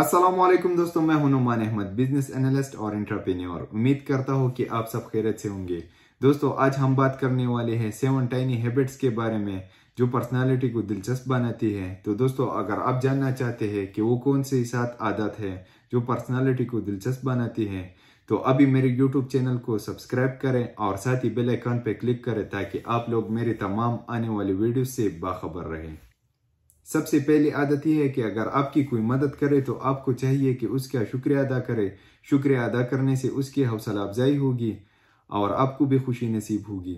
असलम दोस्तों मैं हूं नुमान अहमद बिजनेस एनालिस्ट और इंटरप्रेन्योर उम्मीद करता हूं कि आप सब खैरत से होंगे दोस्तों आज हम बात करने वाले हैं सेवन टाइनी हैबिट्स के बारे में जो पर्सनालिटी को दिलचस्प बनाती है तो दोस्तों अगर आप जानना चाहते हैं कि वो कौन सी सात आदत है जो पर्सनालिटी को दिलचस्प बनाती है तो अभी मेरे YouTube चैनल को सब्सक्राइब करें और साथ ही बेल आइकन पर क्लिक करें ताकि आप लोग मेरे तमाम आने वाली वीडियो से बाखबर रहें सबसे पहली आदत यह है कि अगर आपकी कोई मदद करे तो आपको चाहिए कि उसका शुक्रिया अदा करे शुक्रिया अदा करने से उसकी हौसला अफजाई होगी और आपको भी खुशी नसीब होगी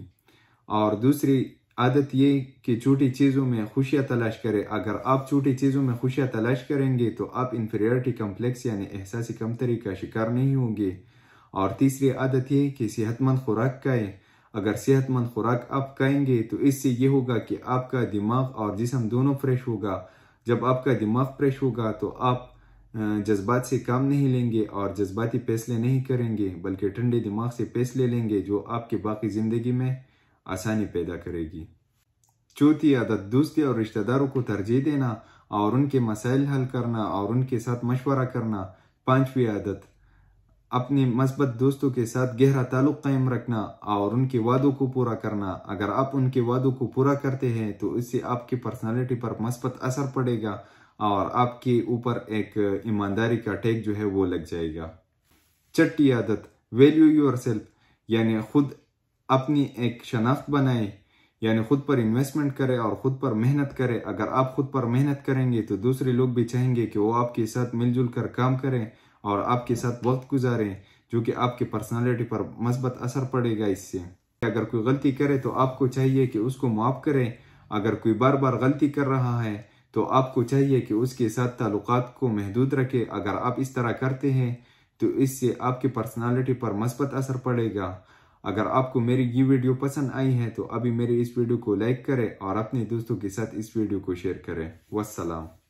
और दूसरी आदत ये कि छोटी चीज़ों में खुशियाँ तलाश करें अगर आप छोटी चीज़ों में खुशियाँ तलाश करेंगे तो आप इन्फेरियरिटी कम्प्लेक्स यानी एहसास कमतरी का शिकार नहीं होंगे और तीसरी आदत ये कि सेहतमंद खुराक खाएँ अगर सेहतमंद खुराक आप खाएंगे तो इससे ये होगा कि आपका दिमाग और जिसम दोनों फ्रेश होगा जब आपका दिमाग फ्रेश होगा तो आप जज्बात से काम नहीं लेंगे और जज्बाती फैसले नहीं करेंगे बल्कि ठंडे दिमाग से फैसले लेंगे जो आपके बाकी ज़िंदगी में आसानी पैदा करेगी चौथी आदत दोस्ती और रिश्तेदारों को तरजीह देना और उनके मसाइल हल करना और उनके साथ मशवरा करना पांचवी आदत अपने मस्बत दोस्तों के साथ गहरा ताल्लुक कायम रखना और उनके वादों को पूरा करना अगर आप उनके वादों को पूरा करते हैं तो इससे आपकी पर्सनालिटी पर मस्बत असर पड़ेगा और आपके ऊपर एक ईमानदारी का टैग जो है वो लग जाएगा चट्टी आदत वैल्यू योर सेल्फ यानी खुद अपनी एक शनाख्त बनाए यानी खुद पर इन्वेस्टमेंट करें और खुद पर मेहनत करें अगर आप खुद पर मेहनत करेंगे तो दूसरे लोग भी चाहेंगे कि वो आपके साथ मिलजुल कर काम करें और आपके साथ वक्त गुजारें जो कि आपकी पर्सनालिटी पर मस्बत असर पड़ेगा इससे अगर कोई गलती करे तो आपको चाहिए कि उसको माफ़ करें अगर कोई बार बार गलती कर रहा है तो आपको चाहिए कि उसके साथ ताल्लुकात को महदूद रखे अगर आप इस तरह करते हैं तो इससे आपकी पर्सनालिटी पर मस्बत असर पड़ेगा अगर आपको मेरी ये वीडियो पसंद आई है तो अभी मेरी इस वीडियो को लाइक करें और अपने दोस्तों के साथ इस वीडियो को शेयर करें वसलाम